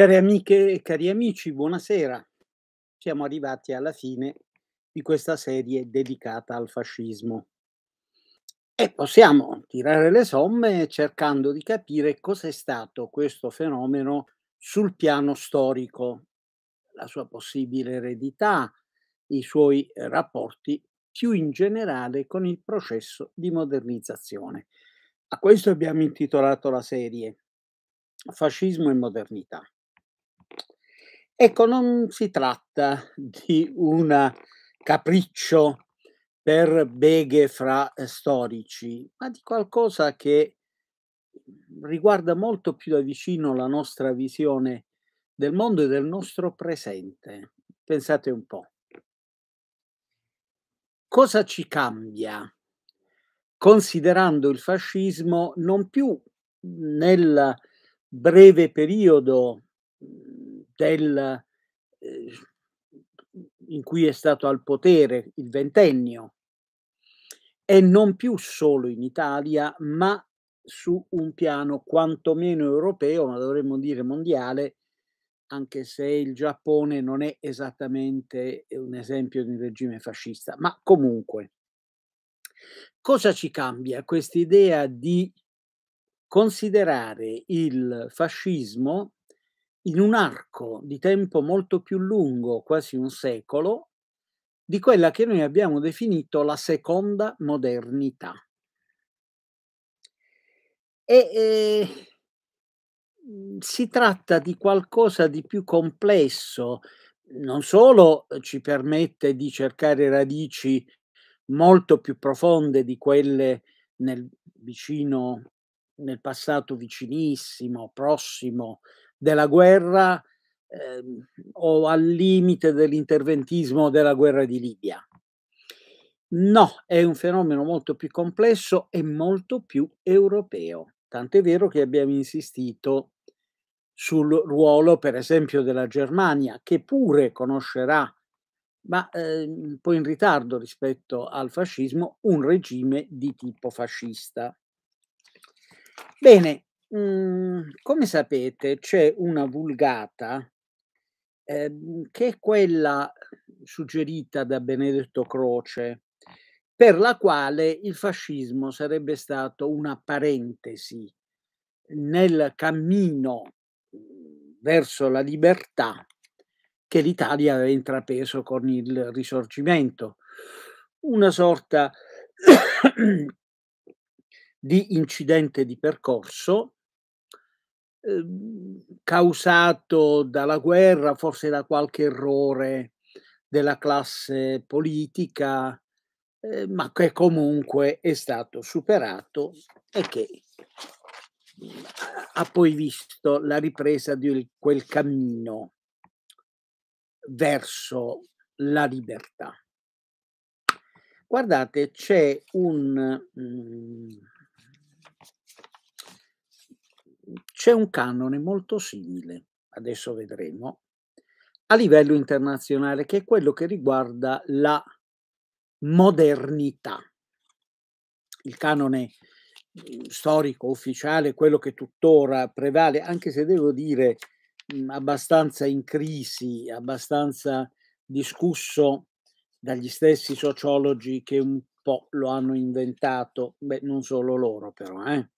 Cari amiche e cari amici, buonasera. Siamo arrivati alla fine di questa serie dedicata al fascismo e possiamo tirare le somme cercando di capire cos'è stato questo fenomeno sul piano storico, la sua possibile eredità, i suoi rapporti più in generale con il processo di modernizzazione. A questo abbiamo intitolato la serie Fascismo e modernità. Ecco, non si tratta di un capriccio per beghe fra eh, storici, ma di qualcosa che riguarda molto più da vicino la nostra visione del mondo e del nostro presente. Pensate un po'. Cosa ci cambia considerando il fascismo non più nel breve periodo del, eh, in cui è stato al potere il ventennio, e non più solo in Italia, ma su un piano quantomeno europeo, ma dovremmo dire mondiale, anche se il Giappone non è esattamente eh, un esempio di un regime fascista. Ma comunque, cosa ci cambia questa idea di considerare il fascismo in un arco di tempo molto più lungo, quasi un secolo, di quella che noi abbiamo definito la seconda modernità. E eh, si tratta di qualcosa di più complesso, non solo ci permette di cercare radici molto più profonde di quelle nel vicino nel passato vicinissimo, prossimo, della guerra eh, o al limite dell'interventismo della guerra di Libia. No, è un fenomeno molto più complesso e molto più europeo. Tant'è vero che abbiamo insistito sul ruolo, per esempio, della Germania, che pure conoscerà, ma eh, un po' in ritardo rispetto al fascismo, un regime di tipo fascista. Bene, Mhmm, come sapete c'è una vulgata, ehm, che è quella suggerita da Benedetto Croce, per la quale il fascismo sarebbe stato una parentesi nel cammino, mhmm, verso la libertà che l'Italia aveva intrapreso con il Risorgimento. Una sorta di incidente di percorso Ehm, causato dalla guerra, forse da qualche errore della classe politica, eh, ma che comunque è stato superato e che mm, ha poi visto la ripresa di quel cammino verso la libertà. Guardate, c'è un... Um, c'è un canone molto simile, adesso vedremo, a livello internazionale, che è quello che riguarda la modernità. Il canone mm, storico, ufficiale, quello che tuttora prevale, anche se devo dire mm, abbastanza in crisi, abbastanza discusso dagli stessi sociologi che un po' lo hanno inventato, beh, non solo loro però, eh?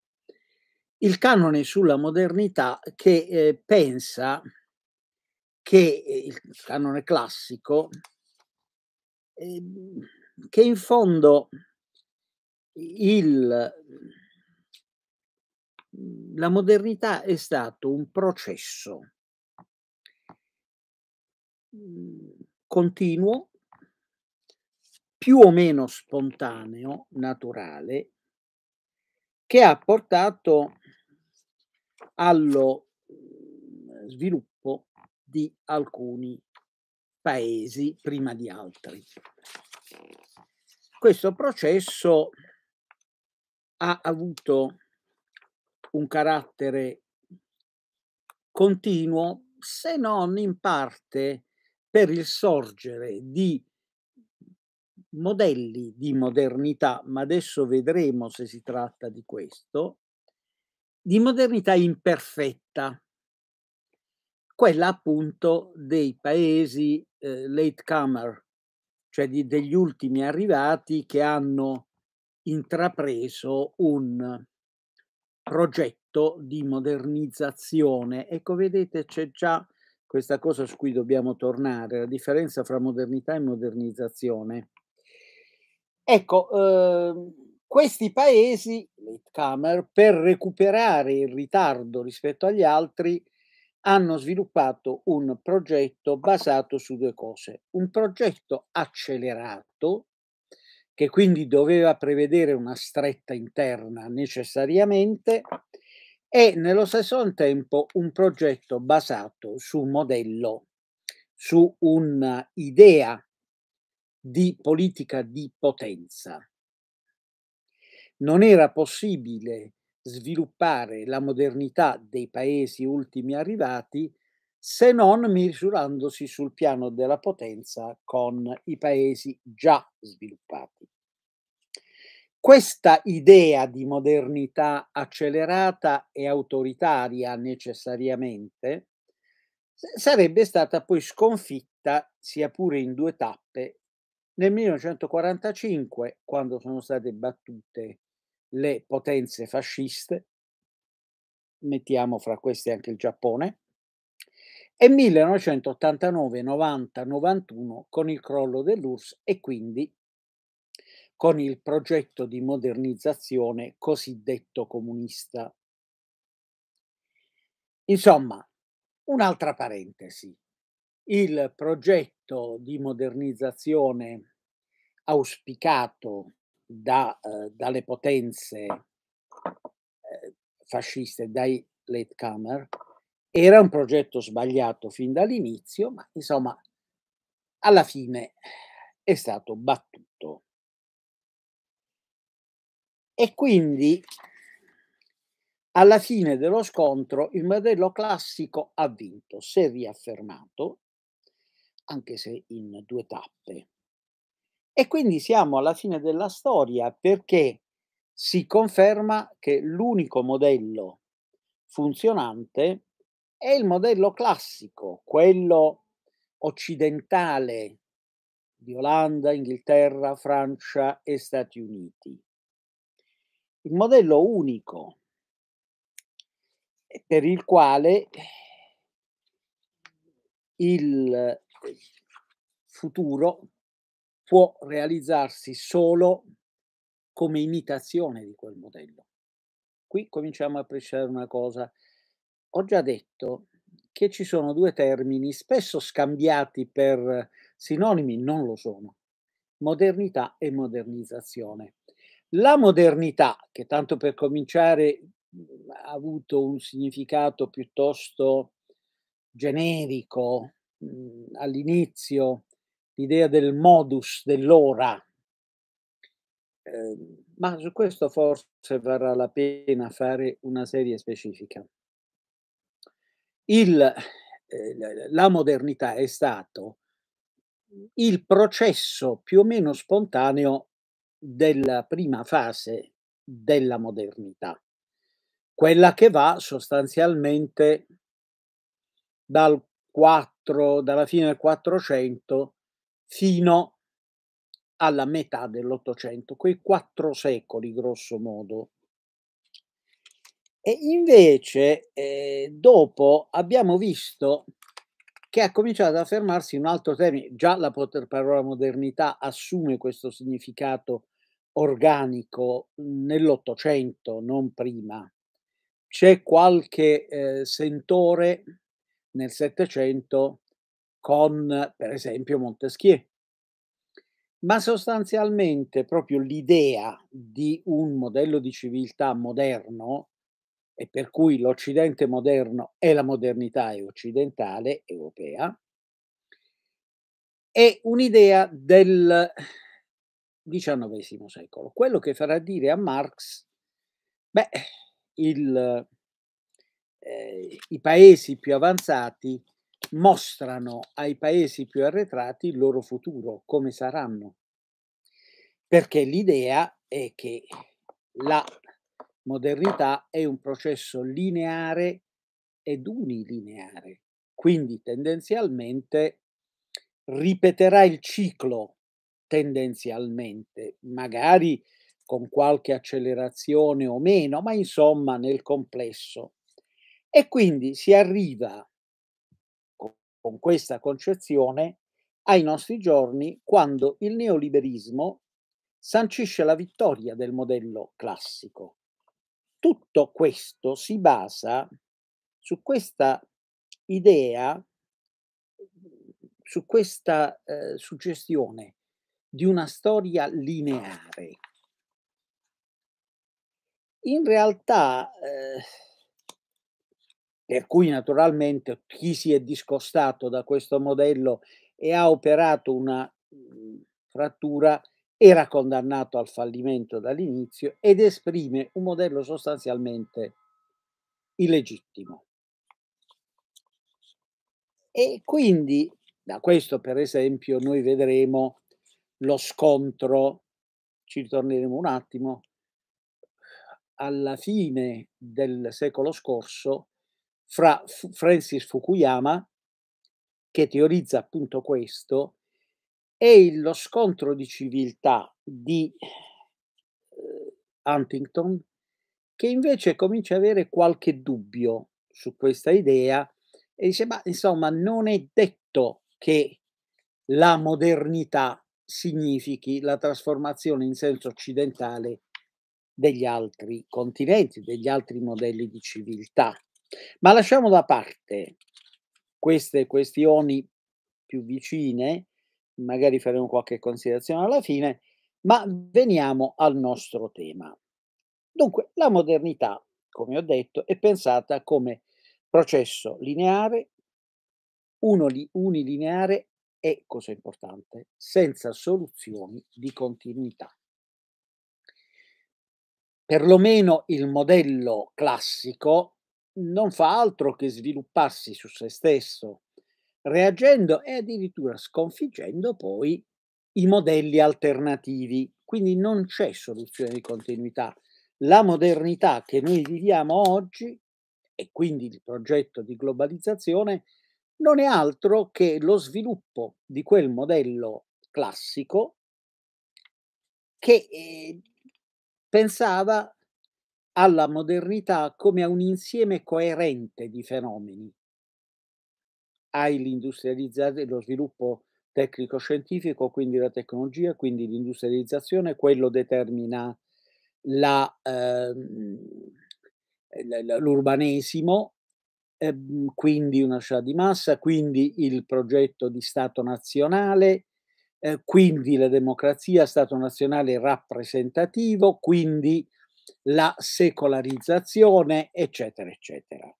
il canone sulla modernità che eh, pensa che eh, il canone classico, eh, che in fondo il, mm, la modernità è stato un processo mm, continuo, più o meno spontaneo, naturale, che ha portato allo mhmm, sviluppo di alcuni paesi prima di altri. Questo processo ha avuto un carattere continuo, se non in parte per il sorgere di modelli di modernità, ma adesso vedremo se si tratta di questo, di modernità imperfetta, quella appunto dei paesi eh, latecomer, cioè di, degli ultimi arrivati che hanno intrapreso un progetto di modernizzazione. Ecco, vedete, c'è già questa cosa su cui dobbiamo tornare, la differenza fra modernità e modernizzazione. Ecco, eh, questi paesi Cammer, per recuperare il ritardo rispetto agli altri, hanno sviluppato un progetto basato su due cose. Un progetto accelerato, che quindi doveva prevedere una stretta interna necessariamente, e nello stesso tempo un progetto basato su un modello, su un'idea di politica di potenza non era possibile sviluppare la modernità dei paesi ultimi arrivati se non misurandosi sul piano della potenza con i paesi già sviluppati. Questa idea di modernità accelerata e autoritaria necessariamente sarebbe stata poi sconfitta, sia pure in due tappe, nel 1945, quando sono state battute le potenze fasciste, mettiamo fra queste anche il Giappone, e 1989, 90, 91 con il crollo dell'URSS e quindi con il progetto di modernizzazione cosiddetto comunista. Insomma, un'altra parentesi. Il progetto di modernizzazione auspicato da, eh, dalle potenze eh, fasciste, dai latecomer, era un progetto sbagliato fin dall'inizio, ma insomma alla fine è stato battuto. E quindi alla fine dello scontro il modello classico ha vinto, si è riaffermato, anche se in due tappe. E quindi siamo alla fine della storia perché si conferma che l'unico modello funzionante è il modello classico, quello occidentale di Olanda, Inghilterra, Francia e Stati Uniti. Il modello unico per il quale il futuro può realizzarsi solo come imitazione di quel modello. Qui cominciamo a precisare una cosa. Ho già detto che ci sono due termini spesso scambiati per sinonimi, non lo sono, modernità e modernizzazione. La modernità, che tanto per cominciare mm, ha avuto un significato piuttosto generico mm, all'inizio, idea del modus, dell'ora. Eh, ma su questo forse varrà la pena fare una serie specifica. Il, eh, la modernità è stato il processo più o meno spontaneo della prima fase della modernità, quella che va sostanzialmente dal 4, dalla fine del 400 fino alla metà dell'Ottocento, quei quattro secoli grosso modo. E invece eh, dopo abbiamo visto che ha cominciato ad affermarsi un altro termine, già la parola modernità assume questo significato organico nell'Ottocento, non prima. C'è qualche eh, sentore nel Settecento con per esempio Montesquieu. Ma sostanzialmente proprio l'idea di un modello di civiltà moderno e per cui l'Occidente moderno è la modernità occidentale europea, è un'idea del XIX secolo, quello che farà dire a Marx, beh, il, eh, i paesi più avanzati mostrano ai paesi più arretrati il loro futuro, come saranno. Perché l'idea è che la modernità è un processo lineare ed unilineare, quindi tendenzialmente ripeterà il ciclo tendenzialmente, magari con qualche accelerazione o meno, ma insomma nel complesso. E quindi si arriva con questa concezione ai nostri giorni quando il neoliberismo sancisce la vittoria del modello classico. Tutto questo si basa su questa idea, su questa eh, suggestione di una storia lineare. In realtà eh, per cui naturalmente chi si è discostato da questo modello e ha operato una mhmm, frattura era condannato al fallimento dall'inizio ed esprime un modello sostanzialmente illegittimo. E quindi da questo, per esempio, noi vedremo lo scontro, ci ritorneremo un attimo, alla fine del secolo scorso fra Francis Fukuyama, che teorizza appunto questo, e lo scontro di civiltà di eh, Huntington, che invece comincia a avere qualche dubbio su questa idea e dice, ma insomma, non è detto che la modernità significhi la trasformazione in senso occidentale degli altri continenti, degli altri modelli di civiltà. Ma lasciamo da parte queste questioni più vicine, magari faremo qualche considerazione alla fine, ma veniamo al nostro tema. Dunque, la modernità, come ho detto, è pensata come processo lineare, unilineare e, cosa importante, senza soluzioni di continuità. Perlomeno il modello classico non fa altro che svilupparsi su se stesso, reagendo e addirittura sconfiggendo poi i modelli alternativi. Quindi non c'è soluzione di continuità. La modernità che noi viviamo oggi, e quindi il progetto di globalizzazione, non è altro che lo sviluppo di quel modello classico che eh, pensava alla modernità come a un insieme coerente di fenomeni. Hai l'industrializzazione, lo sviluppo tecnico-scientifico, quindi la tecnologia, quindi l'industrializzazione, quello determina la, ehm, l'urbanesimo, ehm, quindi una società di massa, quindi il progetto di Stato nazionale, eh, quindi la democrazia, Stato nazionale rappresentativo, quindi la secolarizzazione, eccetera, eccetera.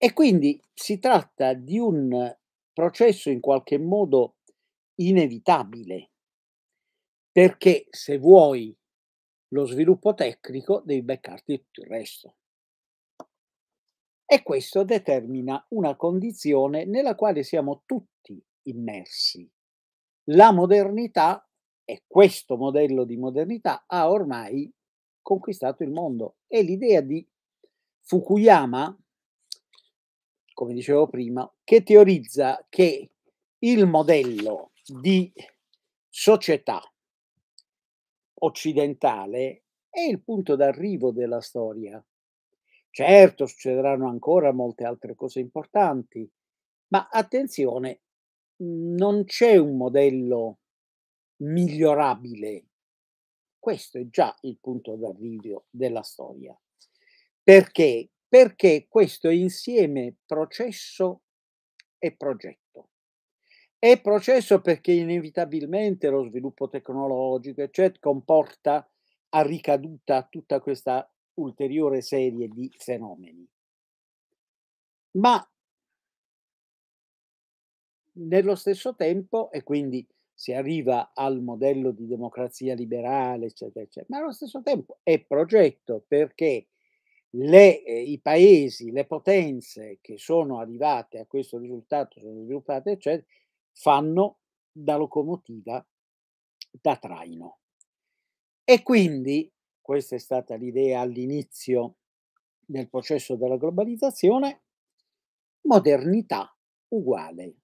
E quindi si tratta di un processo in qualche modo inevitabile, perché se vuoi lo sviluppo tecnico devi beccarti tutto il resto. E questo determina una condizione nella quale siamo tutti immersi. La modernità e questo modello di modernità ha ormai conquistato il mondo. E l'idea di Fukuyama, come dicevo prima, che teorizza che il modello di società occidentale è il punto d'arrivo della storia. Certo, succederanno ancora molte altre cose importanti, ma attenzione, non c'è un modello migliorabile. Questo è già il punto d'arrivo della storia. Perché? Perché questo è insieme processo e progetto. È processo perché inevitabilmente lo sviluppo tecnologico eccetera, comporta a ricaduta tutta questa ulteriore serie di fenomeni. Ma nello stesso tempo, e quindi si arriva al modello di democrazia liberale, eccetera, eccetera, ma allo stesso tempo è progetto perché le, eh, i paesi, le potenze che sono arrivate a questo risultato, sono sviluppate, eccetera, fanno da locomotiva, da traino. E quindi, questa è stata l'idea all'inizio del processo della globalizzazione, modernità uguale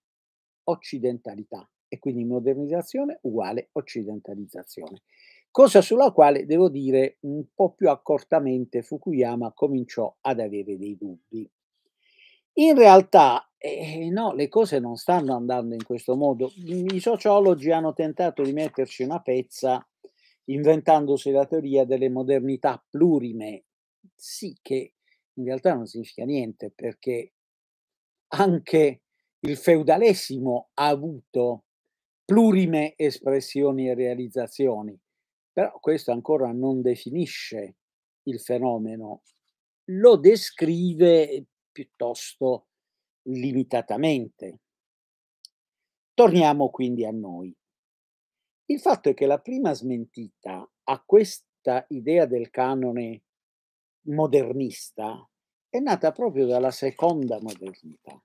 occidentalità e quindi modernizzazione uguale occidentalizzazione. Cosa sulla quale devo dire un po' più accortamente Fukuyama cominciò ad avere dei dubbi. In realtà eh, no, le cose non stanno andando in questo modo. I sociologi hanno tentato di metterci una pezza inventandosi la teoria delle modernità plurime, sì che in realtà non significa niente perché anche il feudalesimo ha avuto plurime espressioni e realizzazioni, però questo ancora non definisce il fenomeno, lo descrive piuttosto limitatamente. Torniamo quindi a noi. Il fatto è che la prima smentita a questa idea del canone modernista è nata proprio dalla seconda modernità.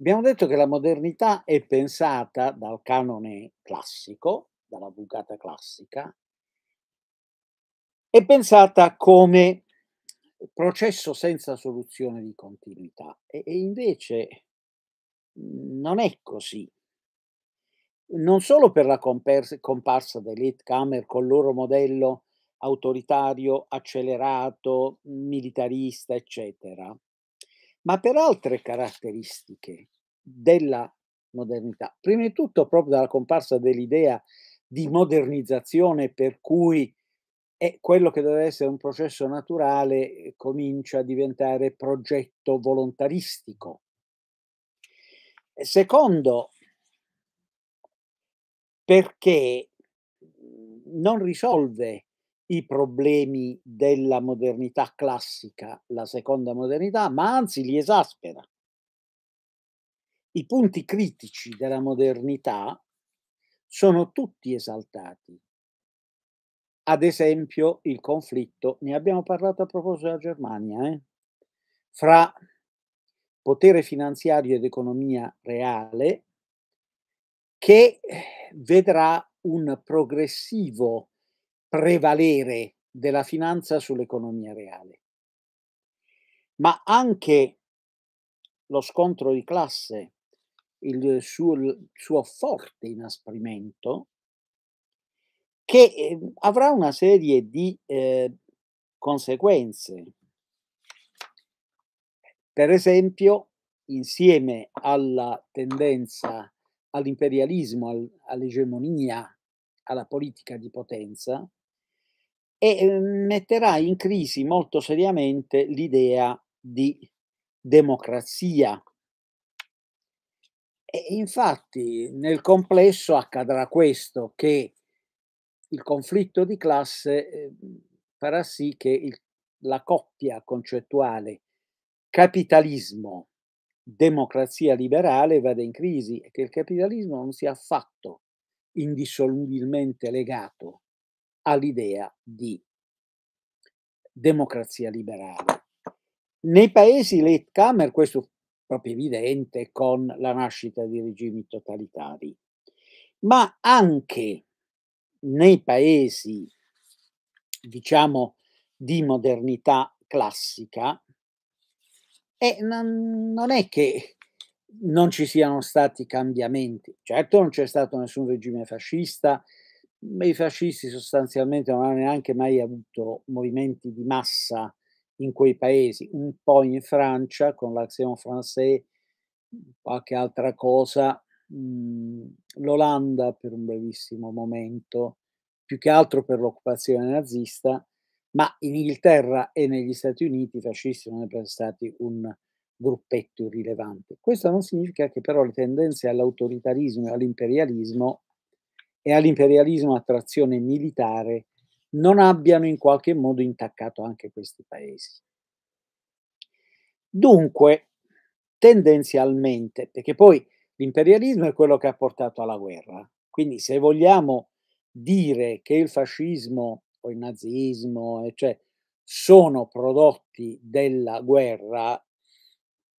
Abbiamo detto che la modernità è pensata dal canone classico, dalla Vulgata classica, è pensata come processo senza soluzione di continuità e, e invece mhmm, non è così. Non solo per la comparsa dell'Elite con il loro modello autoritario, accelerato, militarista, eccetera, ma per altre caratteristiche della modernità. Prima di tutto proprio dalla comparsa dell'idea di modernizzazione per cui è quello che doveva essere un processo naturale eh, comincia a diventare progetto volontaristico. Secondo, perché non risolve i problemi della modernità classica, la seconda modernità, ma anzi li esaspera. I punti critici della modernità sono tutti esaltati. Ad esempio il conflitto, ne abbiamo parlato a proposito della Germania, eh? fra potere finanziario ed economia reale, che vedrà un progressivo prevalere della finanza sull'economia reale. Ma anche lo scontro di classe, il suo, il suo forte inasprimento, che ehm, avrà una serie di eh, conseguenze. Per esempio, insieme alla tendenza all'imperialismo, all'egemonia, alla politica di potenza, e ehm, metterà in crisi molto seriamente l'idea di democrazia. E infatti nel complesso accadrà questo, che il conflitto di classe ehm, farà sì che il, la coppia concettuale capitalismo democrazia liberale vada in crisi e che il capitalismo non sia affatto indissolubilmente legato all'idea di democrazia liberale. Nei paesi late camera questo è proprio evidente con la nascita di regimi totalitari, ma anche nei paesi, diciamo, di modernità classica, e non, non è che non ci siano stati cambiamenti. Certo non c'è stato nessun regime fascista, i fascisti sostanzialmente non hanno neanche mai avuto movimenti di massa in quei paesi, un po' in Francia con l'Action Française, qualche altra cosa, mhmm, l'Olanda per un brevissimo momento, più che altro per l'occupazione nazista, ma in Inghilterra e negli Stati Uniti i fascisti non sono stati un gruppetto irrilevante. Questo non significa che però le tendenze all'autoritarismo e all'imperialismo e all'imperialismo a trazione militare non abbiano in qualche modo intaccato anche questi paesi. Dunque, tendenzialmente, perché poi l'imperialismo è quello che ha portato alla guerra, quindi se vogliamo dire che il fascismo o il nazismo, eh, cioè, sono prodotti della guerra,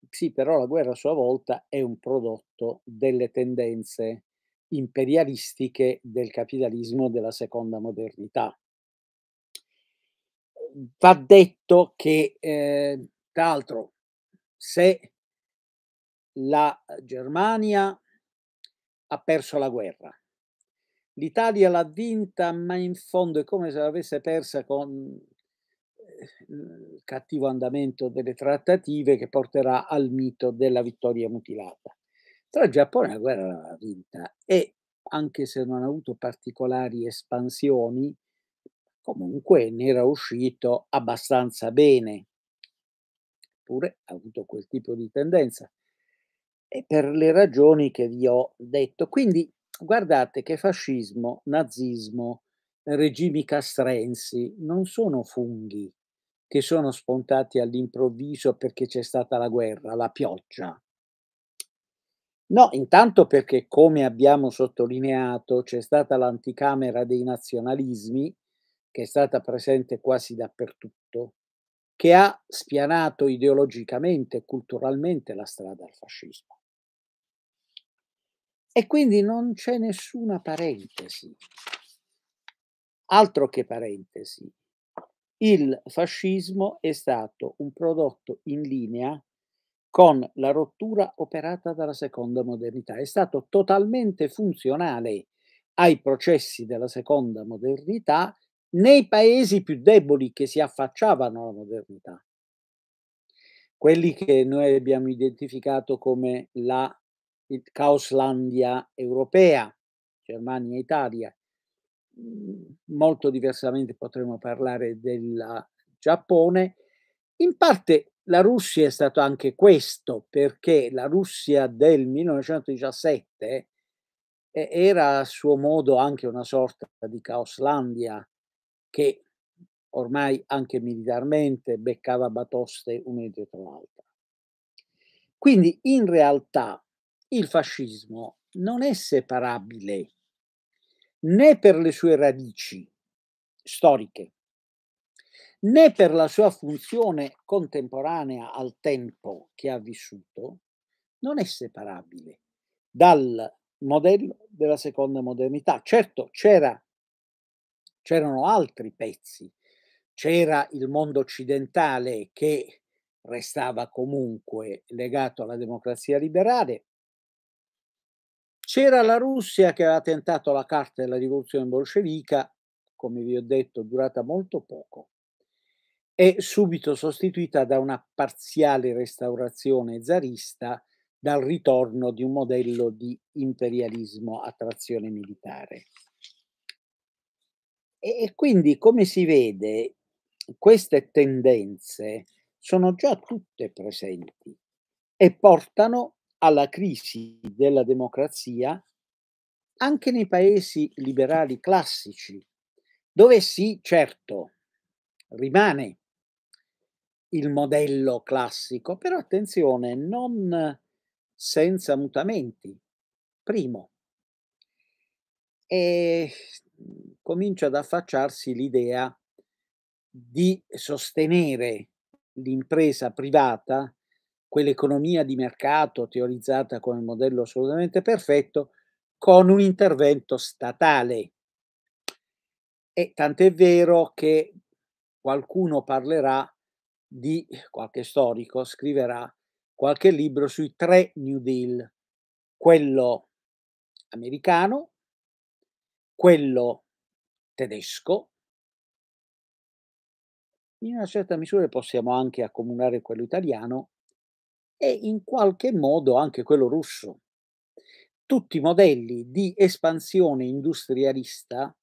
sì, però la guerra a sua volta è un prodotto delle tendenze imperialistiche del capitalismo della seconda modernità. Va detto che, eh, tra l'altro, se la Germania ha perso la guerra, l'Italia l'ha vinta, ma in fondo è come se l'avesse persa con eh, il cattivo andamento delle trattative che porterà al mito della vittoria mutilata. Tra il Giappone e la guerra l'aveva vinta e anche se non ha avuto particolari espansioni, comunque ne era uscito abbastanza bene, pure ha avuto quel tipo di tendenza e per le ragioni che vi ho detto. Quindi guardate che fascismo, nazismo, regimi castrensi non sono funghi che sono spuntati all'improvviso perché c'è stata la guerra, la pioggia. No, intanto perché come abbiamo sottolineato c'è stata l'anticamera dei nazionalismi che è stata presente quasi dappertutto, che ha spianato ideologicamente e culturalmente la strada al fascismo. E quindi non c'è nessuna parentesi, altro che parentesi. Il fascismo è stato un prodotto in linea con la rottura operata dalla seconda modernità. È stato totalmente funzionale ai processi della seconda modernità nei paesi più deboli che si affacciavano alla modernità. Quelli che noi abbiamo identificato come la Caoslandia europea, Germania e Italia. Mhmm, molto diversamente potremmo parlare del Giappone, in parte la Russia è stato anche questo, perché la Russia del 1917 eh, era a suo modo anche una sorta di Caoslandia che ormai anche militarmente beccava batoste una dietro l'altra. Quindi in realtà il fascismo non è separabile né per le sue radici storiche, né per la sua funzione contemporanea al tempo che ha vissuto, non è separabile dal modello della seconda modernità. Certo, c'era, c'erano altri pezzi, c'era il mondo occidentale che restava comunque legato alla democrazia liberale, c'era la Russia che aveva tentato la carta della rivoluzione bolscevica, come vi ho detto, durata molto poco è subito sostituita da una parziale restaurazione zarista dal ritorno di un modello di imperialismo a trazione militare. E, quindi, come si vede, queste tendenze sono già tutte presenti e portano alla crisi della democrazia anche nei paesi liberali classici, dove sì, certo, rimane il modello classico, però attenzione, non senza mutamenti. Primo, e mhmm, comincia ad affacciarsi l'idea di sostenere l'impresa privata, quell'economia di mercato teorizzata come modello assolutamente perfetto, con un intervento statale. E tant'è vero che qualcuno parlerà di qualche storico scriverà qualche libro sui tre New Deal, quello americano, quello tedesco, in una certa misura possiamo anche accomunare quello italiano e in qualche modo anche quello russo. Tutti modelli di espansione industrialista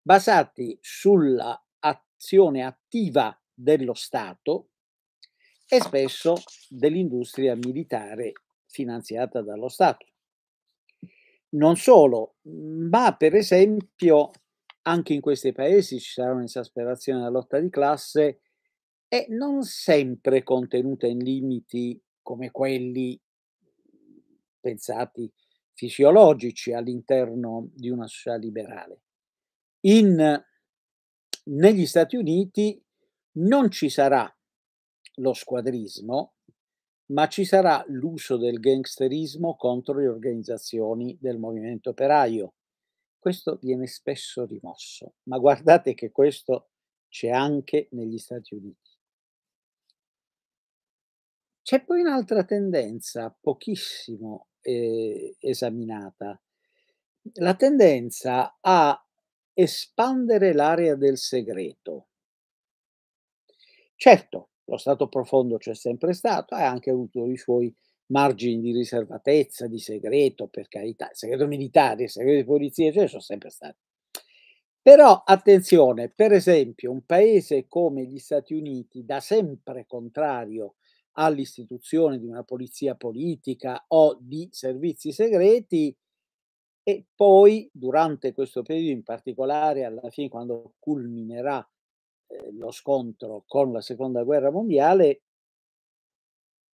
basati sulla azione attiva dello Stato e spesso dell'industria militare finanziata dallo Stato. Non solo, mhmm, ma per esempio anche in questi paesi ci sarà un'esasperazione della lotta di classe e non sempre contenuta in limiti come quelli pensati fisiologici all'interno di una società liberale. In, negli Stati Uniti non ci sarà lo squadrismo, ma ci sarà l'uso del gangsterismo contro le organizzazioni del movimento operaio. Questo viene spesso rimosso, ma guardate che questo c'è anche negli Stati Uniti. C'è poi un'altra tendenza pochissimo eh, esaminata, la tendenza a espandere l'area del segreto. Certo, lo Stato profondo c'è sempre stato, ha anche avuto i suoi margini di riservatezza, di segreto, per carità, il segreto militare, il segreto di polizia, cioè sono sempre stati. Però attenzione, per esempio, un paese come gli Stati Uniti, da sempre contrario all'istituzione di una polizia politica o di servizi segreti, e poi durante questo periodo, in particolare alla fine quando culminerà eh, lo scontro con la seconda guerra mondiale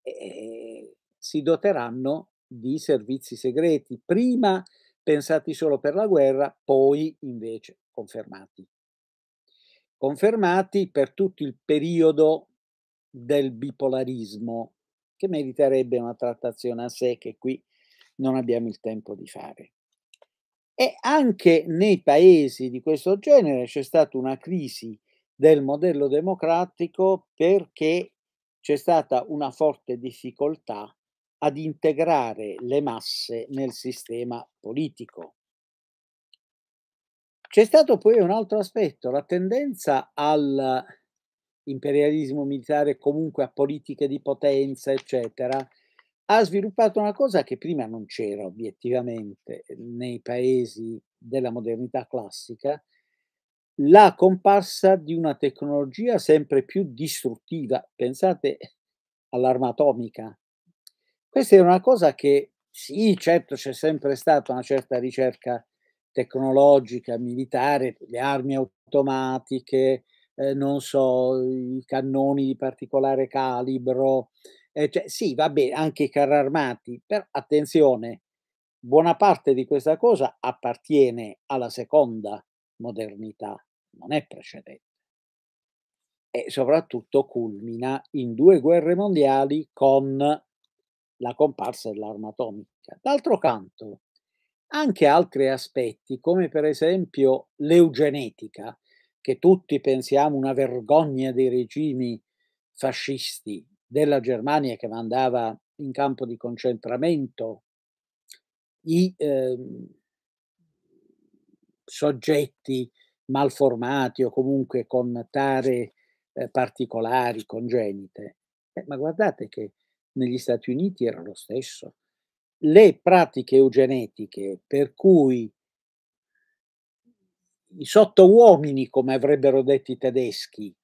eh, si doteranno di servizi segreti, prima pensati solo per la guerra, poi invece confermati. Confermati per tutto il periodo del bipolarismo, che meriterebbe una trattazione a sé che qui non abbiamo il tempo di fare. E anche nei paesi di questo genere c'è stata una crisi del modello democratico perché c'è stata una forte difficoltà ad integrare le masse nel sistema politico. C'è stato poi un altro aspetto, la tendenza all'imperialismo militare, comunque a politiche di potenza, eccetera, ha sviluppato una cosa che prima non c'era obiettivamente eh, nei paesi della modernità classica, la comparsa di una tecnologia sempre più distruttiva. Pensate all'arma atomica. Questa è una cosa che sì, certo c'è sempre stata una certa ricerca tecnologica, militare, le armi automatiche, eh, non so, i cannoni di particolare calibro, eh, cioè, sì, va bene, anche i carri armati, però attenzione, buona parte di questa cosa appartiene alla seconda modernità, non è precedente. E soprattutto culmina in due guerre mondiali con la comparsa dell'arma atomica. D'altro canto, anche altri aspetti, come per esempio l'eugenetica, che tutti pensiamo una vergogna dei regimi fascisti della Germania che mandava in campo di concentramento i, eh, soggetti malformati o comunque con tare eh, particolari, congenite. Eh, ma guardate che negli Stati Uniti era lo stesso. Le pratiche eugenetiche per cui i sottouomini, come avrebbero detto i tedeschi,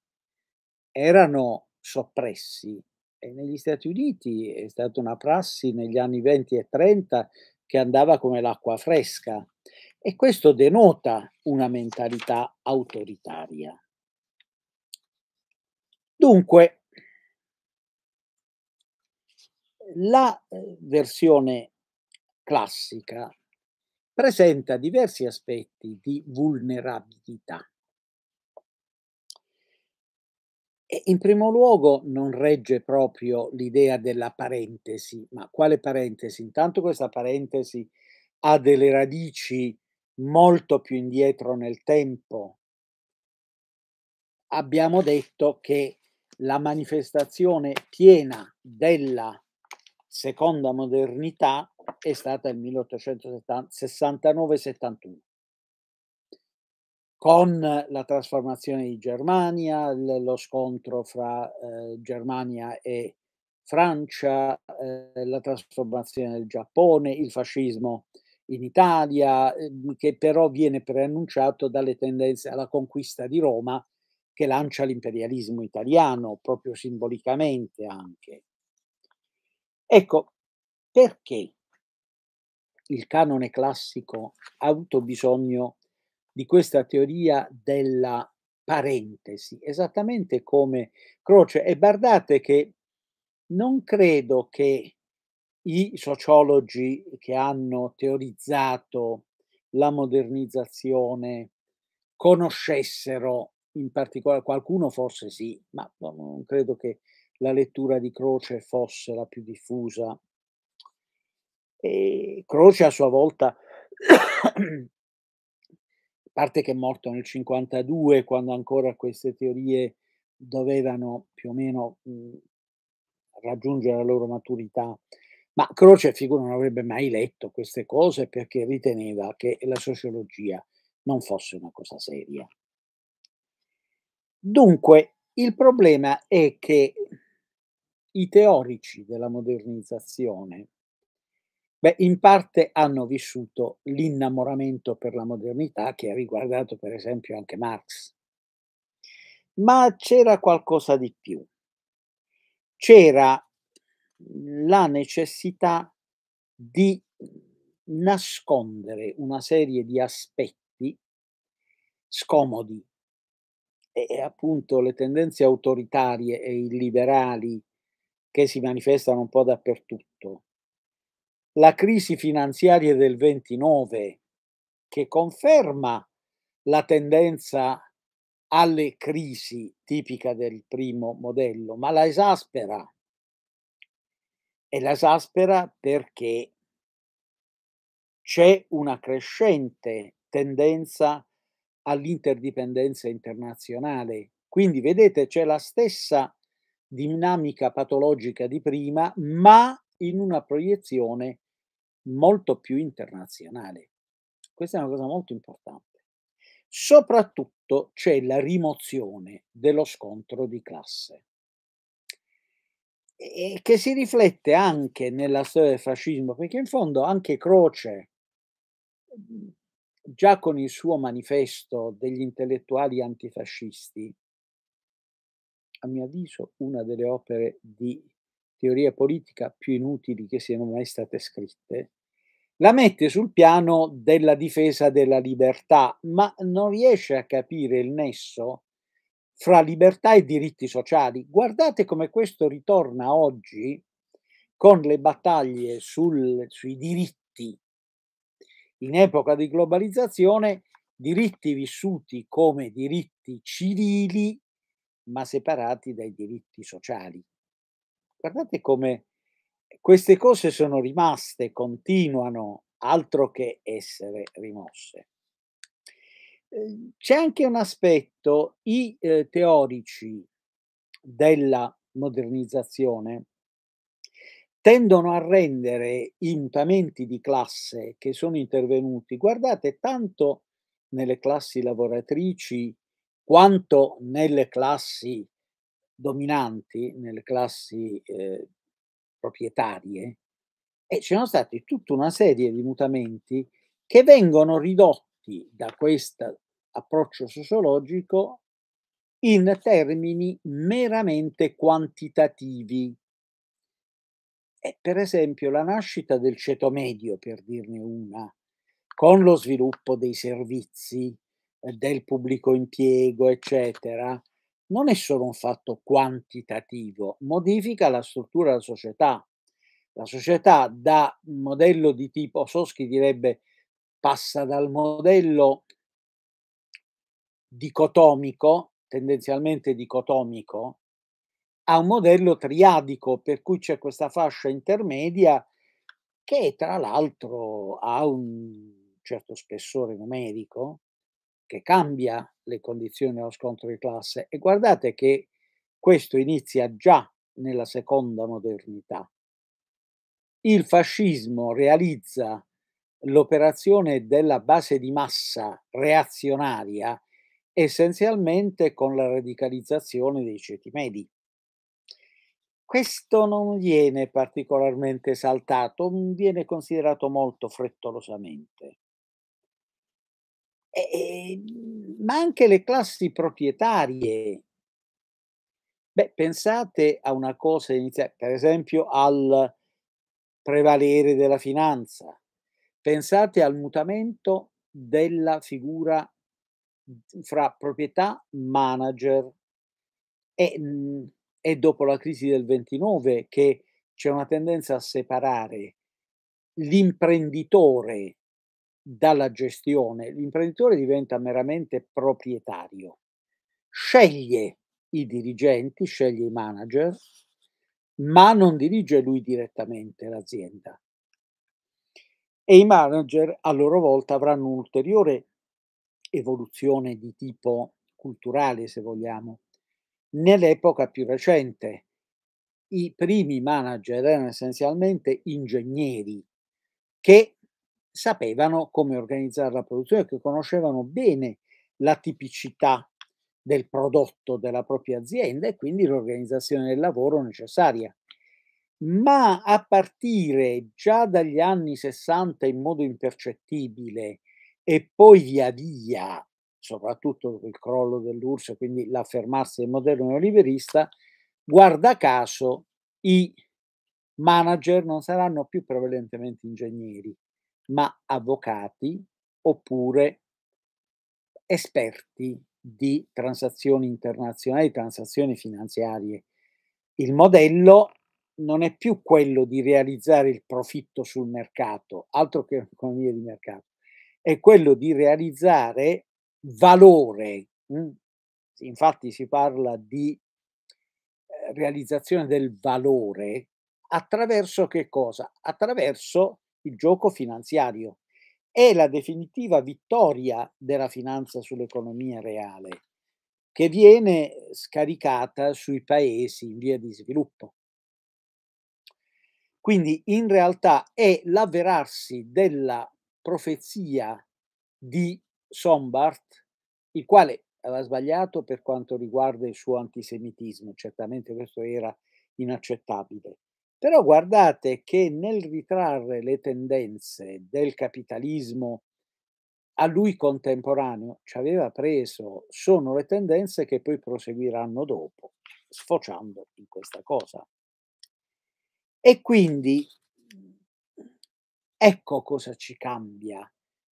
erano soppressi e negli Stati Uniti è stata una prassi negli anni 20 e 30 che andava come l'acqua fresca e questo denota una mentalità autoritaria. Dunque, la eh, versione classica presenta diversi aspetti di vulnerabilità. E in primo luogo non regge proprio l'idea della parentesi, ma quale parentesi? Intanto questa parentesi ha delle radici molto più indietro nel tempo, abbiamo detto che la manifestazione piena della seconda modernità è stata il 1869-71 con la trasformazione di Germania, lo scontro fra eh, Germania e Francia, eh, la trasformazione del Giappone, il fascismo in Italia, ehm, che però viene preannunciato dalle tendenze alla conquista di Roma che lancia l'imperialismo italiano, proprio simbolicamente anche. Ecco, perché il canone classico ha avuto bisogno di questa teoria della parentesi, esattamente come Croce. E guardate che non credo che i sociologi che hanno teorizzato la modernizzazione conoscessero in particolare qualcuno forse sì, ma non credo che la lettura di Croce fosse la più diffusa. E Croce a sua volta, parte che è morto nel 52, quando ancora queste teorie dovevano più o meno mh, mhmm, raggiungere la loro maturità, ma Croce, figura, non avrebbe mai letto queste cose perché riteneva che la sociologia non fosse una cosa seria. Dunque, il problema è che i teorici della modernizzazione, beh, in parte hanno vissuto l'innamoramento per la modernità che ha riguardato per esempio anche Marx. Ma c'era qualcosa di più. C'era la necessità di nascondere una serie di aspetti scomodi e appunto le tendenze autoritarie e illiberali che si manifestano un po' dappertutto. La crisi finanziaria del 29 che conferma la tendenza alle crisi tipica del primo modello, ma la esaspera e l'esaspera perché c'è una crescente tendenza all'interdipendenza internazionale. Quindi vedete c'è la stessa dinamica patologica di prima, ma in una proiezione molto più internazionale. Questa è una cosa molto importante. Soprattutto c'è la rimozione dello scontro di classe e che si riflette anche nella storia del fascismo, perché in fondo anche Croce, mhmm, già con il suo manifesto degli intellettuali antifascisti, a mio avviso una delle opere di teoria politica più inutili che siano mai state scritte, la mette sul piano della difesa della libertà, ma non riesce a capire il nesso fra libertà e diritti sociali. Guardate come questo ritorna oggi con le battaglie sul, sui diritti. In epoca di globalizzazione, diritti vissuti come diritti civili, ma separati dai diritti sociali. Guardate come queste cose sono rimaste, continuano, altro che essere rimosse. Ehm, c'è anche un aspetto, i eh, teorici della modernizzazione tendono a rendere i mutamenti di classe che sono intervenuti, guardate, tanto nelle classi lavoratrici quanto nelle classi dominanti, nelle classi eh, proprietarie, e ci sono stati tutta una serie di mutamenti che vengono ridotti da questa approccio sociologico in termini meramente quantitativi. E per esempio la nascita del ceto medio, per dirne una, con lo sviluppo dei servizi, eh, del pubblico impiego, eccetera, non è solo un fatto quantitativo, modifica la struttura della società. La società da modello di tipo, Soschi direbbe, passa dal modello dicotomico, tendenzialmente dicotomico, a un modello triadico, per cui c'è questa fascia intermedia che tra l'altro ha un certo spessore numerico che cambia le condizioni dello scontro di classe e guardate che questo inizia già nella seconda modernità. Il fascismo realizza l'operazione della base di massa reazionaria essenzialmente con la radicalizzazione dei ceti medi. Questo non viene particolarmente esaltato, mhmm, viene considerato molto frettolosamente. E, mhmm, ma anche le classi proprietarie. Beh, pensate a una cosa iniziale, per esempio al prevalere della finanza, pensate al mutamento della figura Mhmm, fra proprietà manager e, mhmm, e dopo la crisi del 29 che c'è una tendenza a separare l'imprenditore dalla gestione, l'imprenditore diventa meramente proprietario, sceglie i dirigenti, sceglie i manager, ma non dirige lui direttamente l'azienda. E i manager a loro volta avranno un'ulteriore evoluzione di tipo culturale, se vogliamo. Nell'epoca più recente i primi manager erano essenzialmente ingegneri che sapevano come organizzare la produzione, che conoscevano bene la tipicità del prodotto della propria azienda e quindi l'organizzazione del lavoro necessaria. Ma a partire già dagli anni 60 in modo impercettibile e poi via via, soprattutto il crollo dell'URSS, quindi l'affermarsi del modello neoliberista, guarda caso i manager non saranno più prevalentemente ingegneri, ma avvocati oppure esperti di transazioni internazionali, transazioni finanziarie. Il modello non è più quello di realizzare il profitto sul mercato, altro che economia di mercato, è quello di realizzare valore. Infatti si parla di eh, realizzazione del valore attraverso che cosa? Attraverso il gioco finanziario. È la definitiva vittoria della finanza sull'economia reale che viene scaricata sui paesi in via di sviluppo. Quindi in realtà è l'avverarsi della profezia di Sombart, il quale aveva sbagliato per quanto riguarda il suo antisemitismo, certamente questo era inaccettabile. Però guardate che nel ritrarre le tendenze del capitalismo a lui contemporaneo ci aveva preso sono le tendenze che poi proseguiranno dopo, sfociando in questa cosa. E quindi Ecco cosa ci cambia.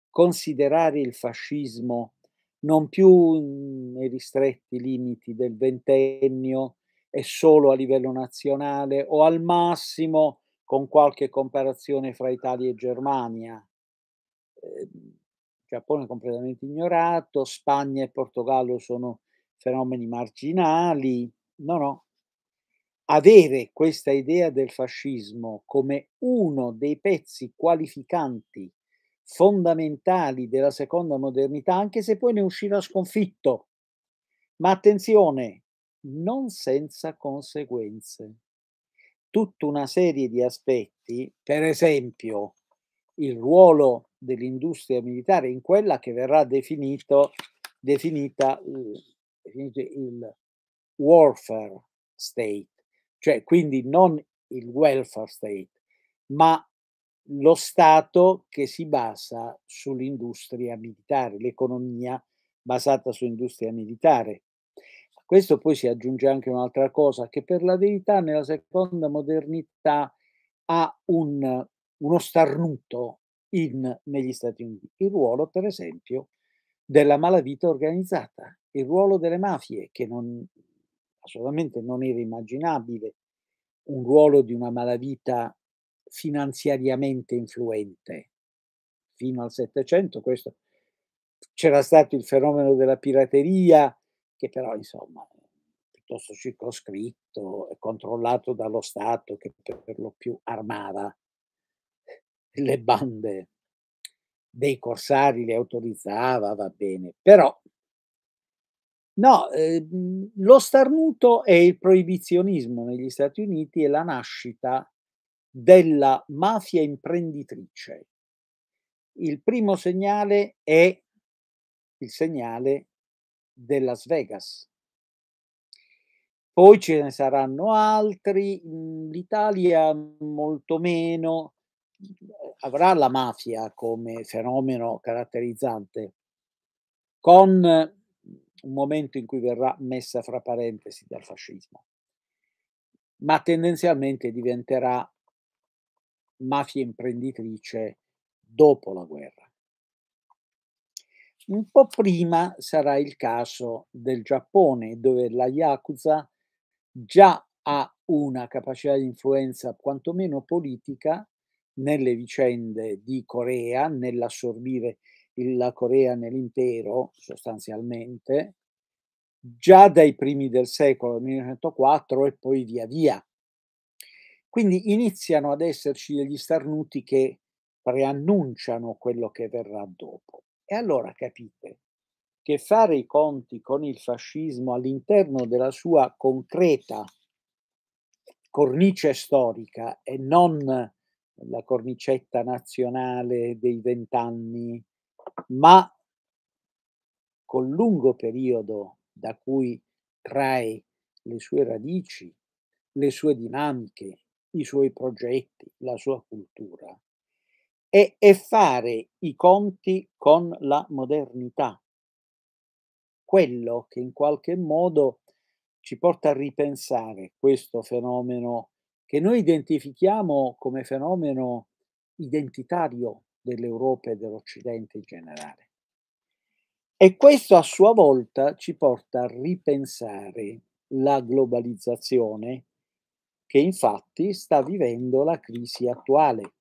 Considerare il fascismo non più mhmm, nei ristretti limiti del ventennio e solo a livello nazionale o al massimo con qualche comparazione fra Italia e Germania. Ehm, Giappone è completamente ignorato, Spagna e Portogallo sono fenomeni marginali. No, no, avere questa idea del fascismo come uno dei pezzi qualificanti fondamentali della seconda modernità, anche se poi ne uscirà sconfitto. Ma attenzione, non senza conseguenze. Tutta una serie di aspetti, per esempio il ruolo dell'industria militare in quella che verrà definito, definita eh, il, il warfare state, cioè quindi non il welfare state, ma lo Stato che si basa sull'industria militare, l'economia basata sull'industria militare. A questo poi si aggiunge anche un'altra cosa, che per la verità nella seconda modernità ha un, uno starnuto in, negli Stati Uniti, il ruolo per esempio della malavita organizzata, il ruolo delle mafie che non, assolutamente non era immaginabile un ruolo di una malavita finanziariamente influente. Fino al Settecento questo c'era stato il fenomeno della pirateria, che però insomma piuttosto circoscritto, e controllato dallo Stato che per lo più armava le bande dei corsari, le autorizzava, va bene, però No, eh, lo starnuto è il proibizionismo negli Stati Uniti e la nascita della mafia imprenditrice. Il primo segnale è il segnale di Las Vegas. Poi ce ne saranno altri, mm, l'Italia molto meno, eh, avrà la mafia come fenomeno caratterizzante, con un momento in cui verrà messa fra parentesi dal fascismo, ma tendenzialmente diventerà mafia imprenditrice dopo la guerra. Un po' prima sarà il caso del Giappone, dove la Yakuza già ha una capacità di influenza quantomeno politica nelle vicende di Corea, nell'assorbire la Corea nell'impero, sostanzialmente, già dai primi del secolo 1904 e poi via via. Quindi iniziano ad esserci degli starnuti che preannunciano quello che verrà dopo. E allora capite che fare i conti con il fascismo all'interno della sua concreta cornice storica e non la cornicetta nazionale dei vent'anni ma col lungo periodo da cui trae le sue radici, le sue dinamiche, i suoi progetti, la sua cultura, e, e fare i conti con la modernità, quello che in qualche modo ci porta a ripensare questo fenomeno che noi identifichiamo come fenomeno identitario, dell'Europa e dell'Occidente in generale. E questo a sua volta ci porta a ripensare la globalizzazione che infatti sta vivendo la crisi attuale.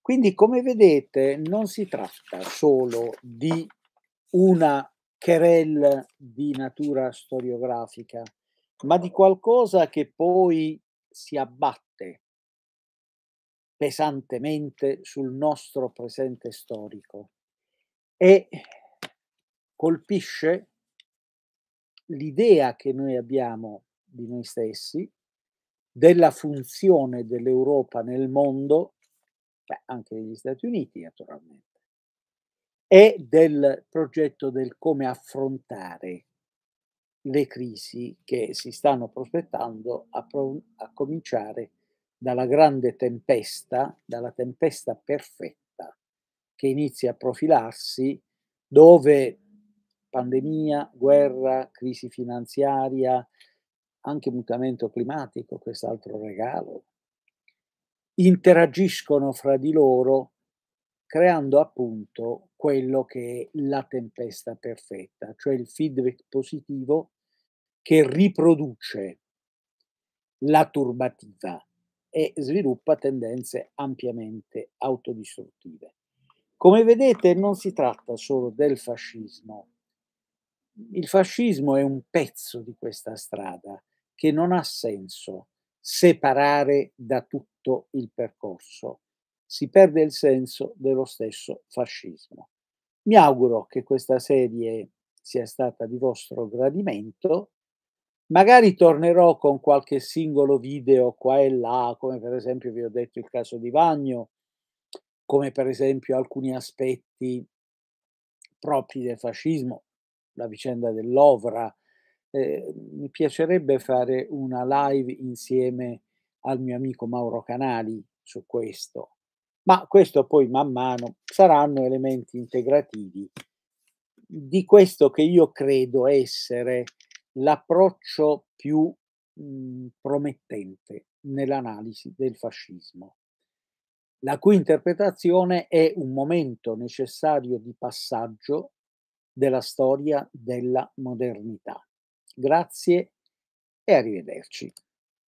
Quindi come vedete non si tratta solo di una querelle di natura storiografica, ma di qualcosa che poi si abbatte pesantemente sul nostro presente storico e colpisce l'idea che noi abbiamo di noi stessi, della funzione dell'Europa nel mondo, beh, anche degli Stati Uniti naturalmente, e del progetto del come affrontare le crisi che si stanno prospettando a, pro a cominciare dalla grande tempesta, dalla tempesta perfetta che inizia a profilarsi, dove pandemia, guerra, crisi finanziaria, anche mutamento climatico, quest'altro regalo, interagiscono fra di loro creando appunto quello che è la tempesta perfetta, cioè il feedback positivo che riproduce la turbativa e sviluppa tendenze ampiamente autodistruttive. Come vedete non si tratta solo del fascismo. Il fascismo è un pezzo di questa strada che non ha senso separare da tutto il percorso. Si perde il senso dello stesso fascismo. Mi auguro che questa serie sia stata di vostro gradimento Magari tornerò con qualche singolo video qua e là, come per esempio vi ho detto il caso di Vagno, come per esempio alcuni aspetti propri del fascismo, la vicenda dell'Ovra. Eh, mi piacerebbe fare una live insieme al mio amico Mauro Canali su questo, ma questo poi man mano saranno elementi integrativi di questo che io credo essere l'approccio più mh, mhmm, promettente nell'analisi del fascismo, la cui interpretazione è un momento necessario di passaggio della storia della modernità. Grazie e arrivederci.